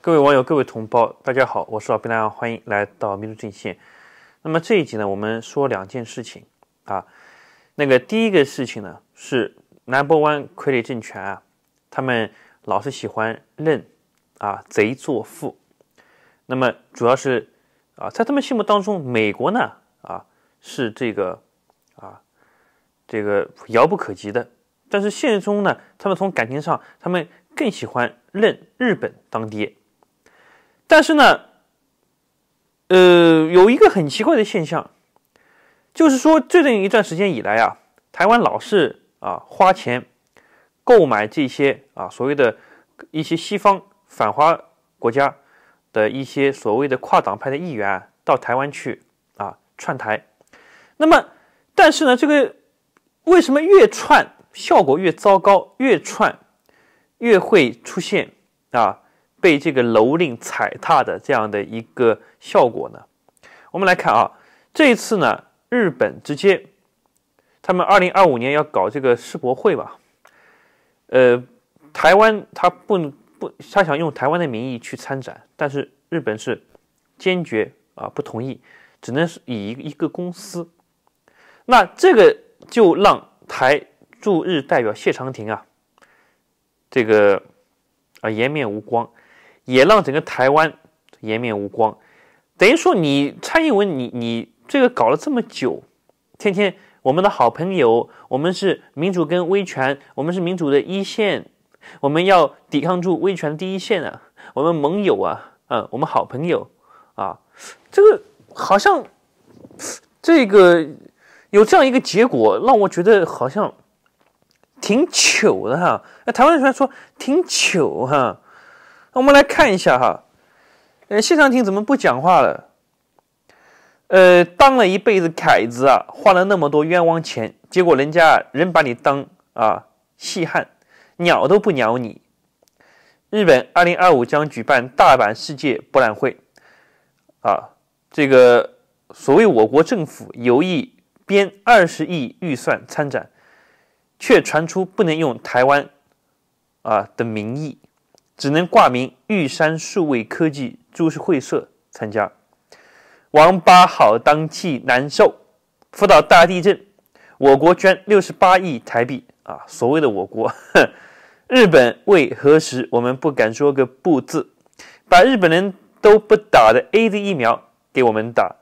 各位网友，各位同胞，大家好，我是老兵大欢迎来到民族阵线。那么这一集呢，我们说两件事情啊。那个第一个事情呢，是南 n 湾傀儡政权啊，他们老是喜欢认啊贼作父。那么主要是啊，在他们心目当中，美国呢啊是这个啊这个遥不可及的。但是现实中呢，他们从感情上，他们更喜欢认日本当爹。但是呢，呃，有一个很奇怪的现象，就是说最近一段时间以来啊，台湾老是啊花钱购买这些啊所谓的一些西方反华国家的一些所谓的跨党派的议员啊到台湾去啊串台。那么，但是呢，这个为什么越串效果越糟糕，越串越会出现啊？被这个蹂躏踩踏的这样的一个效果呢？我们来看啊，这一次呢，日本直接他们二零二五年要搞这个世博会吧，呃，台湾他不不，他想用台湾的名义去参展，但是日本是坚决啊不同意，只能是以一个一个公司，那这个就让台驻日代表谢长廷啊，这个啊颜面无光。也让整个台湾颜面无光，等于说你蔡英文，你你这个搞了这么久，天天我们的好朋友，我们是民主跟威权，我们是民主的一线，我们要抵抗住威权第一线啊，我们盟友啊，嗯，我们好朋友啊，这个好像这个有这样一个结果，让我觉得好像挺糗的哈。那台湾人说挺糗哈。我们来看一下哈，呃，谢长廷怎么不讲话了？呃，当了一辈子凯子啊，花了那么多冤枉钱，结果人家仍把你当啊细汉，鸟都不鸟你。日本二零二五将举办大阪世界博览会，啊，这个所谓我国政府有意编二十亿预算参展，却传出不能用台湾啊的名义。只能挂名玉山数位科技株式会社参加。王八好当替难受，福岛大地震，我国捐六十八亿台币啊！所谓的我国，日本为何时？我们不敢说个不字。把日本人都不打的 A Z 疫苗给我们打。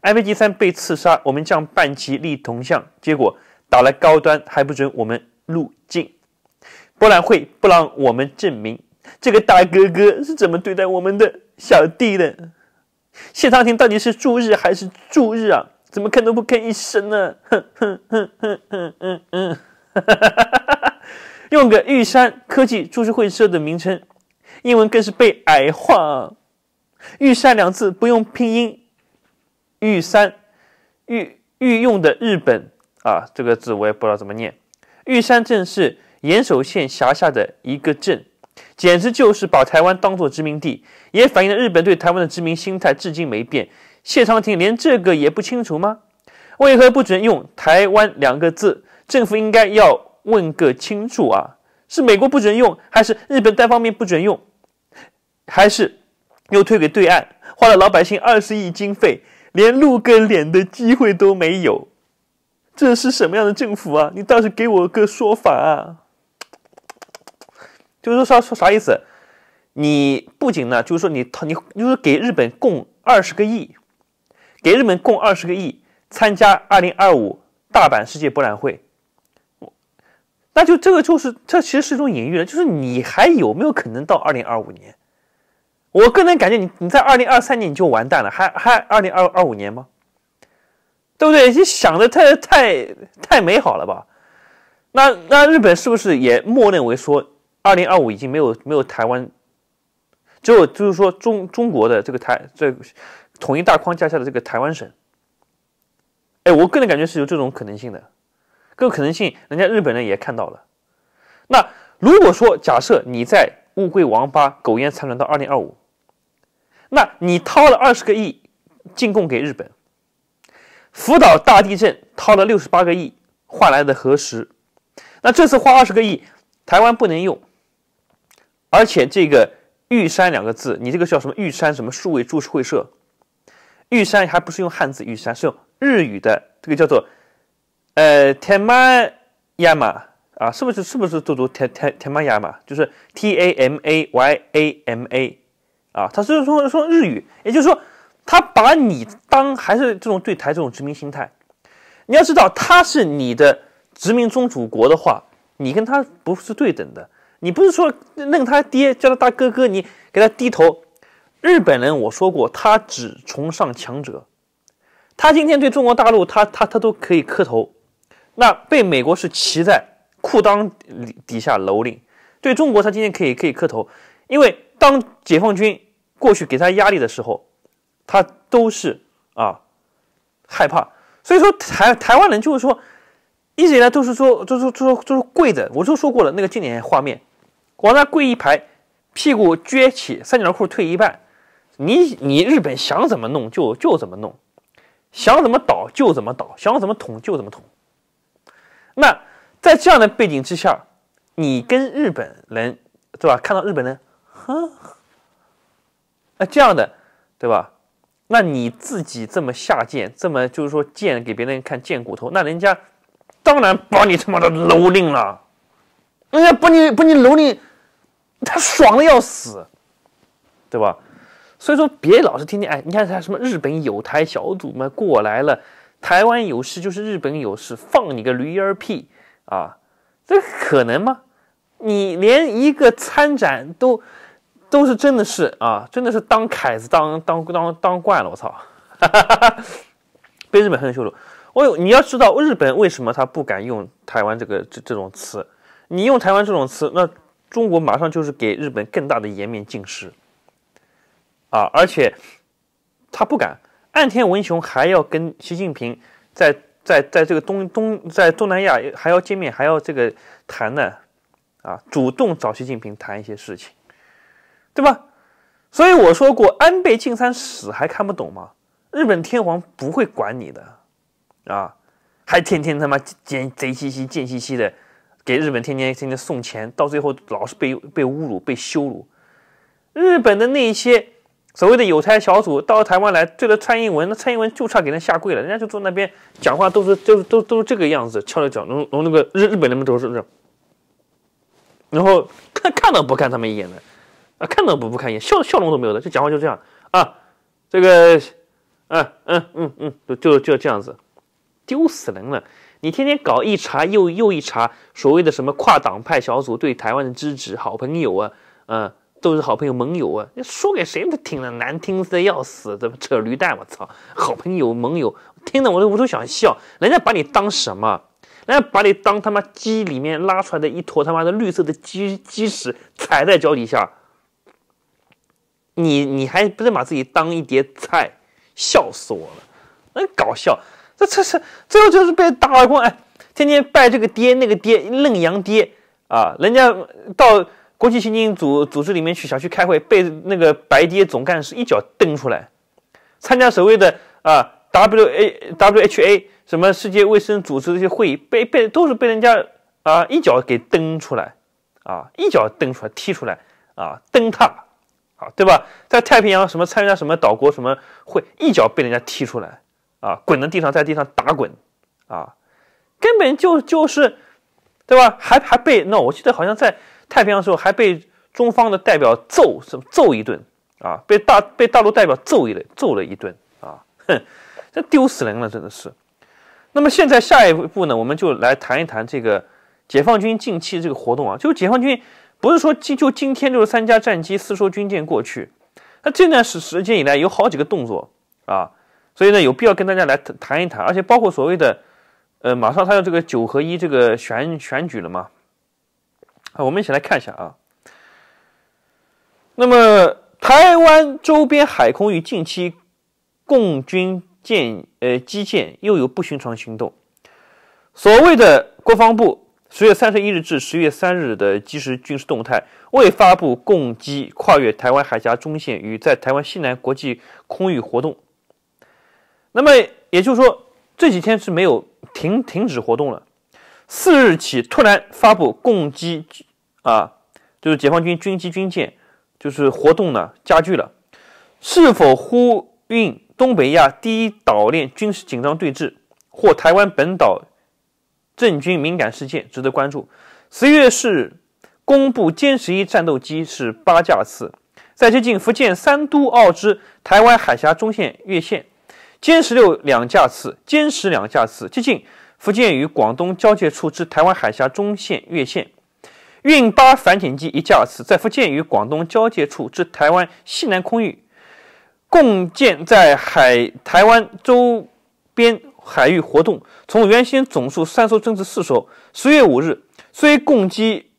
安倍晋三被刺杀，我们将半旗立铜像，结果打了高端还不准我们入境。博览会不让我们证明。这个大哥哥是怎么对待我们的小弟的？谢长廷到底是驻日还是驻日啊？怎么看都不吭一声呢？哼哼哼哼哼嗯，哈哈哈哈哈哈！用个玉山科技株式会社的名称，英文更是被矮化。啊！玉山两字不用拼音，玉山，玉玉用的日本啊，这个字我也不知道怎么念。玉山镇是岩手县辖下的一个镇。简直就是把台湾当作殖民地，也反映了日本对台湾的殖民心态至今没变。谢长廷连这个也不清楚吗？为何不准用“台湾”两个字？政府应该要问个清楚啊！是美国不准用，还是日本单方面不准用？还是又推给对岸，花了老百姓二十亿经费，连露个脸的机会都没有？这是什么样的政府啊？你倒是给我个说法啊！就是说说啥意思？你不仅呢，就是说你你就是给日本供二十个亿，给日本供二十个亿参加二零二五大阪世界博览会，我那就这个就是这其实是一种隐喻了，就是你还有没有可能到二零二五年？我个人感觉你你在二零二三年你就完蛋了，还还二零二二五年吗？对不对？你想的太太太美好了吧？那那日本是不是也默认为说？二零二五已经没有没有台湾，只有就是说中中国的这个台这统一大框架下的这个台湾省。哎，我个人感觉是有这种可能性的，这个可能性人家日本人也看到了。那如果说假设你在乌龟王八苟延残喘到二零二五，那你掏了二十个亿进贡给日本，福岛大地震掏了六十八个亿换来的核实，那这次花二十个亿，台湾不能用。而且这个玉山两个字，你这个叫什么玉山什么数位株式会社？玉山还不是用汉字玉山，是用日语的这个叫做呃天马亚马啊，是不是是不是都读天天天马亚马？就是 T A M A Y A M A 啊，他是说说日语，也就是说他把你当还是这种对台这种殖民心态。你要知道，他是你的殖民宗主国的话，你跟他不是对等的。你不是说弄他爹，叫他大哥哥，你给他低头。日本人我说过，他只崇尚强者。他今天对中国大陆，他他他都可以磕头。那被美国是骑在裤裆里底下蹂躏，对中国他今天可以可以磕头，因为当解放军过去给他压力的时候，他都是啊害怕。所以说台台湾人就是说，一直以来都是说，就是说就是跪着。我就说过了那个经典画面。往那跪一排，屁股撅起，三角裤退一半，你你日本想怎么弄就就怎么弄，想怎么倒就怎么倒，想怎么捅就怎么捅。那在这样的背景之下，你跟日本人，对吧？看到日本人，哼，那这样的，对吧？那你自己这么下贱，这么就是说贱给别人看贱骨头，那人家当然把你他妈的蹂躏了，人家把你把你蹂躏。他爽的要死，对吧？所以说，别老是天天哎，你看他什么日本友台小组嘛过来了，台湾有事就是日本有事，放你个驴儿屁啊！这可能吗？你连一个参展都都是真的是啊，真的是当凯子当当当当惯了，我操！被日本狠狠羞辱。哦哟，你要知道，日本为什么他不敢用台湾这个这这种词？你用台湾这种词，那。中国马上就是给日本更大的颜面尽失，啊！而且他不敢，岸田文雄还要跟习近平在在在这个东东在东南亚还要见面，还要这个谈呢，啊！主动找习近平谈一些事情，对吧？所以我说过，安倍晋三死还看不懂吗？日本天皇不会管你的，啊！还天天他妈奸贼兮兮、贱兮兮的。给日本天天天天送钱，到最后老是被被侮辱被羞辱。日本的那些所谓的有才小组到台湾来，对着蔡英文，那蔡英文就差给人下跪了。人家就坐那边讲话，都是就是都都是这个样子，翘着脚，然后那个日日本人们都是，这然后看看都不看他们一眼的，啊，看都不不看一眼，笑笑容都没有的，就讲话就这样啊，这个，嗯嗯嗯嗯，就就就这样子，丢死人了。你天天搞一茬又又一茬，所谓的什么跨党派小组对台湾的支持，好朋友啊，呃，都是好朋友盟友啊，你说给谁听了？难听的要死，怎么扯驴蛋？我操，好朋友盟友，听得我都我都想笑。人家把你当什么？人家把你当他妈鸡里面拉出来的一坨他妈的绿色的鸡鸡屎踩在脚底下。你你还不是把自己当一碟菜？笑死我了，很搞笑。这这是最后就是被打耳光，哎，天天拜这个爹那个爹，愣洋爹啊！人家到国际刑警组组织里面去想去开会，被那个白爹总干事一脚蹬出来。参加所谓的啊 W A W H A 什么世界卫生组织这些会议，被被都是被人家啊一脚给蹬出来，啊一脚蹬出来踢出来，啊蹬踏。啊对吧？在太平洋什么参加什么岛国什么会，一脚被人家踢出来。啊，滚在地上，在地上打滚，啊，根本就就是，对吧？还还被那我记得好像在太平洋时候还被中方的代表揍，揍一顿啊，被大被大陆代表揍一揍了一顿啊，哼，这丢死人了，真的是。那么现在下一步呢，我们就来谈一谈这个解放军近期这个活动啊，就是解放军不是说今就今天就是三架战机、四艘军舰过去，那这段时时间以来有好几个动作啊。所以呢，有必要跟大家来谈一谈，而且包括所谓的，呃，马上他要这个九合一这个选选举了嘛，啊，我们一起来看一下啊。那么，台湾周边海空域近期，共军舰呃基建又有不寻常行动。所谓的国防部十月三十一日至十月三日的即时军事动态未发布共机跨越台湾海峡中线与在台湾西南国际空域活动。那么也就是说，这几天是没有停停止活动了。四日起突然发布攻击，啊，就是解放军军机、军舰，就是活动呢加剧了。是否呼应东北亚第一岛链军事紧张对峙，或台湾本岛政军敏感事件，值得关注。十一月四日公布歼十一战斗机是八架次，在接近福建三都澳之台湾海峡中线越线。歼十六两架次，歼十两架次接近福建与广东交界处之台湾海峡中线越线，运八反潜机一架次在福建与广东交界处之台湾西南空域，共建在海台湾周边海域活动，从原先总数三艘增至四艘。十月五日，虽共机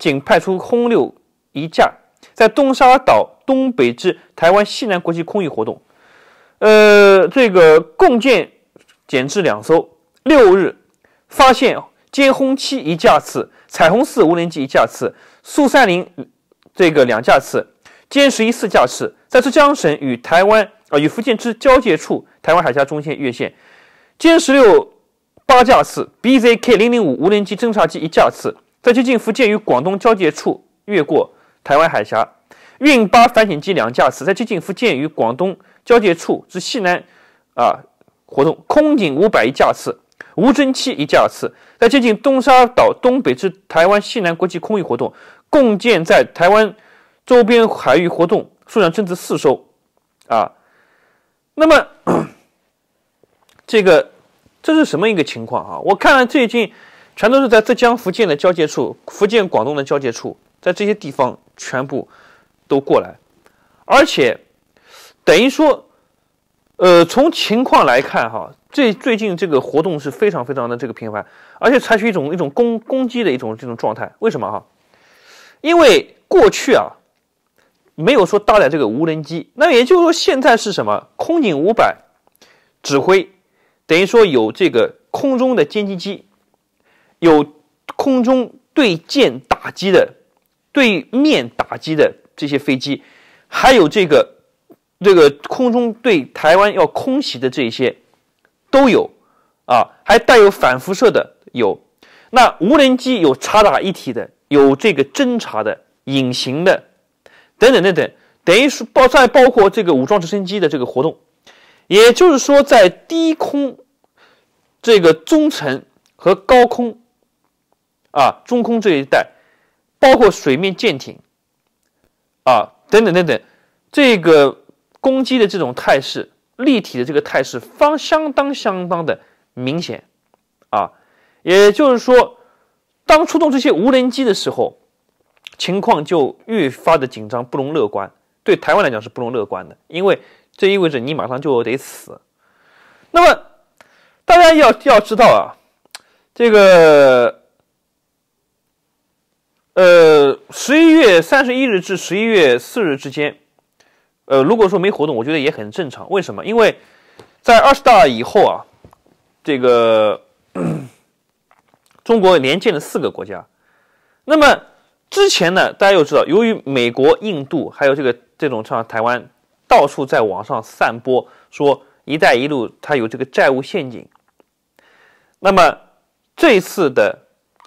仅派出轰六一架在东沙岛东北至台湾西南国际空域活动。呃，这个共建减至两艘。六日发现歼轰七一架次，彩虹四无人机一架次，苏三零这个两架次，歼十一四架次，在浙江省与台湾啊与福建之交界处台湾海峡中线越线。歼十六八架次，BZK 零零五无人机侦察机一架次，在接近福建与广东交界处越过台湾海峡。运八反潜机两架次，在接近福建与广东。交界处至西南，啊，活动空警五百一架次，无侦七一架次，在接近东沙岛东北至台湾西南国际空域活动，共建在台湾周边海域活动数量增至四艘，啊，那么 这个这是什么一个情况啊？我看了最近，全都是在浙江、福建的交界处，福建、广东的交界处，在这些地方全部都过来，而且。等于说，呃，从情况来看，哈，这最近这个活动是非常非常的这个频繁，而且采取一种一种攻攻击的一种这种状态。为什么哈？因为过去啊，没有说搭载这个无人机。那也就是说，现在是什么？空警五百指挥，等于说有这个空中的歼击机，有空中对舰打击的、对面打击的这些飞机，还有这个。这个空中对台湾要空袭的这些都有啊，还带有反辐射的有，那无人机有察打一体的，有这个侦察的、隐形的等等等等，等于说包再包括这个武装直升机的这个活动，也就是说在低空、这个中层和高空啊中空这一带，包括水面舰艇啊等等等等，这个。攻击的这种态势，立体的这个态势方相当相当的明显啊，也就是说，当出动这些无人机的时候，情况就愈发的紧张，不容乐观。对台湾来讲是不容乐观的，因为这意味着你马上就得死。那么，大家要要知道啊，这个呃，十一月三十一日至十一月四日之间。呃，如果说没活动，我觉得也很正常。为什么？因为，在二十大以后啊，这个 中国连建了四个国家。那么之前呢，大家又知道，由于美国、印度还有这个这种像台湾，到处在网上散播说“一带一路”它有这个债务陷阱。那么这次的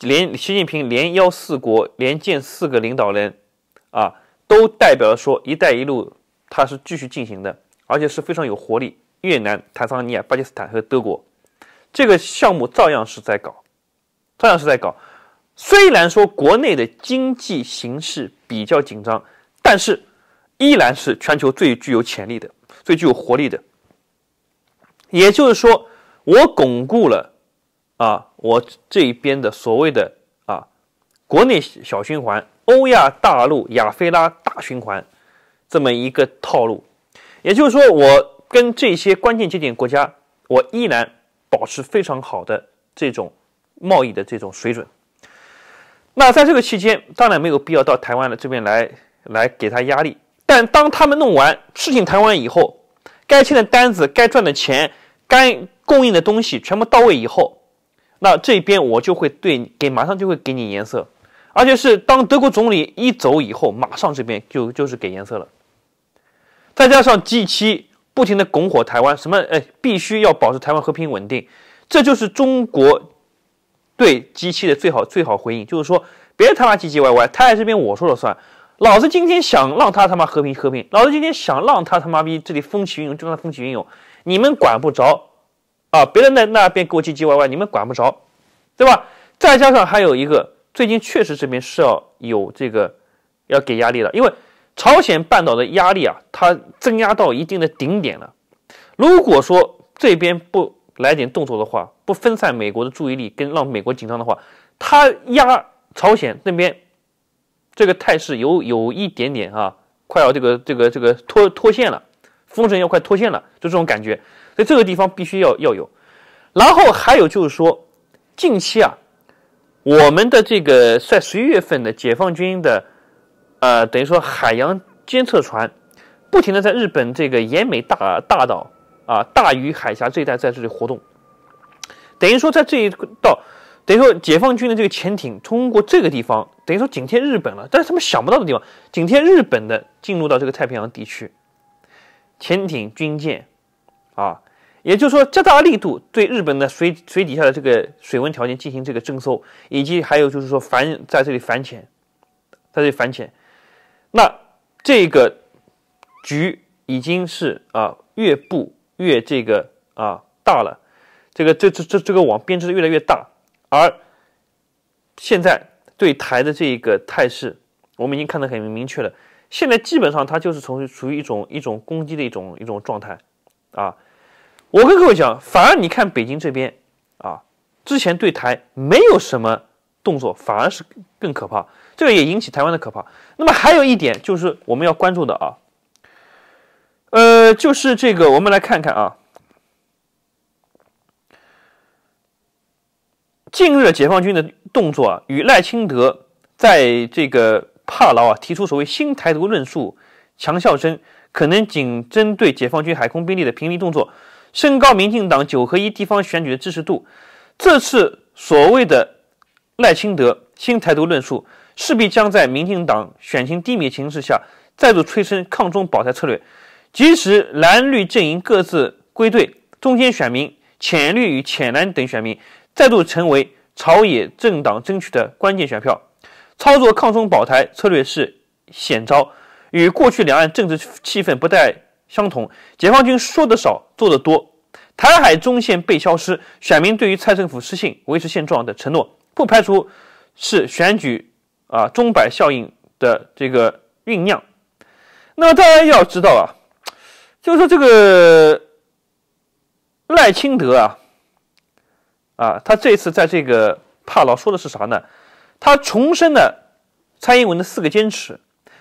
连习近平连邀四国连见四个领导人啊，都代表说“一带一路”。它是继续进行的，而且是非常有活力。越南、坦桑尼亚、巴基斯坦和德国，这个项目照样是在搞，照样是在搞。虽然说国内的经济形势比较紧张，但是依然是全球最具有潜力的、最具有活力的。也就是说，我巩固了啊，我这一边的所谓的啊，国内小循环、欧亚大陆亚非拉大循环。这么一个套路，也就是说，我跟这些关键节点国家，我依然保持非常好的这种贸易的这种水准。那在这个期间，当然没有必要到台湾的这边来来给他压力。但当他们弄完事情谈完以后，该签的单子、该赚的钱、该供应的东西全部到位以后，那这边我就会对给马上就会给你颜色，而且是当德国总理一走以后，马上这边就就是给颜色了。再加上 G7 不停地拱火台湾，什么哎，必须要保持台湾和平稳定，这就是中国对 G7 的最好最好回应，就是说别他妈唧唧歪歪，台海这边我说了算，老子今天想让他他妈和平和平，老子今天想让他他妈逼这里风起云涌，就让他风起云涌，你们管不着啊，别人那那边给我唧唧歪歪，你们管不着，对吧？再加上还有一个，最近确实这边是要有这个要给压力了，因为。朝鲜半岛的压力啊，它增压到一定的顶点了。如果说这边不来点动作的话，不分散美国的注意力，跟让美国紧张的话，它压朝鲜那边这个态势有有一点点啊，快要这个这个这个脱脱线了，风筝要快脱线了，就这种感觉。所以这个地方必须要要有。然后还有就是说，近期啊，我们的这个在十一月份的解放军的。呃，等于说海洋监测船不停的在日本这个沿美大大岛啊、大隅海峡这一带在这里活动，等于说在这一道，等于说解放军的这个潜艇通过这个地方，等于说紧贴日本了。但是他们想不到的地方，紧贴日本的进入到这个太平洋地区，潜艇、军舰啊，也就是说加大力度对日本的水水底下的这个水温条件进行这个征收，以及还有就是说反在这里反潜，在这里反潜。那这个局已经是啊越布越这个啊大了，这个这这这这个网编织的越来越大，而现在对台的这个态势，我们已经看得很明确了。现在基本上它就是从处于一种一种攻击的一种一种状态啊。我跟各位讲，反而你看北京这边啊，之前对台没有什么。动作反而是更可怕，这个也引起台湾的可怕。那么还有一点就是我们要关注的啊，呃，就是这个，我们来看看啊，近日解放军的动作啊，与赖清德在这个帕劳啊提出所谓新台独论述，强效声可能仅针对解放军海空兵力的平民动作，升高民进党九合一地方选举的支持度。这次所谓的。赖清德新台独论述势必将在民进党选情低迷形势下再度催生抗中保台策略，即使蓝绿阵营各自归队，中间选民、浅绿与浅蓝等选民再度成为朝野政党争取的关键选票。操作抗中保台策略是险招，与过去两岸政治气氛不太相同。解放军说的少，做的多，台海中线被消失，选民对于蔡政府失信、维持现状的承诺。不排除是选举啊钟摆效应的这个酝酿。那么大家要知道啊，就是说这个赖清德啊啊，他这次在这个帕劳说的是啥呢？他重申了蔡英文的四个坚持，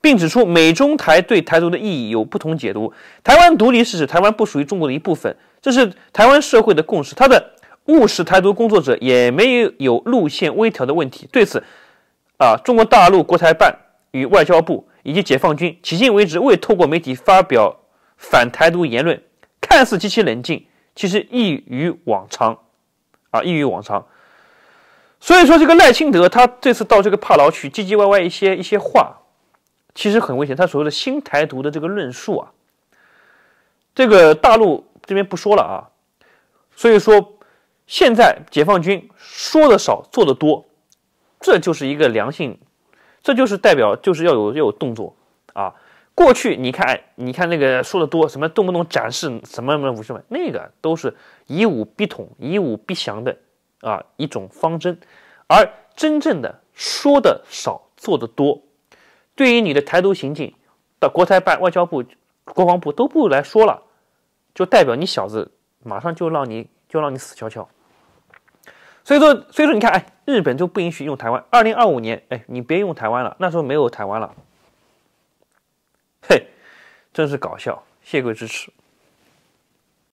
并指出美中台对台独的意义有不同解读。台湾独立是指台湾不属于中国的一部分，这是台湾社会的共识。他的。务实台独工作者也没有有路线微调的问题。对此，啊，中国大陆国台办与外交部以及解放军迄今为止未透过媒体发表反台独言论，看似极其冷静，其实异于往常，啊，异于往常。所以说，这个赖清德他这次到这个帕劳去唧唧歪歪一些一些话，其实很危险。他所谓的新台独的这个论述啊，这个大陆这边不说了啊。所以说。现在解放军说的少，做的多，这就是一个良性，这就是代表就是要有要有动作啊。过去你看，你看那个说的多，什么动不动展示什么什么武器们，那个都是以武逼统，以武逼降的啊一种方针。而真正的说的少，做的多，对于你的台独行径，到国台办、外交部、国防部都不来说了，就代表你小子马上就让你就让你死翘翘。所以说，所以说，你看，哎，日本就不允许用台湾。二零二五年，哎，你别用台湾了，那时候没有台湾了。嘿，真是搞笑，谢贵支持。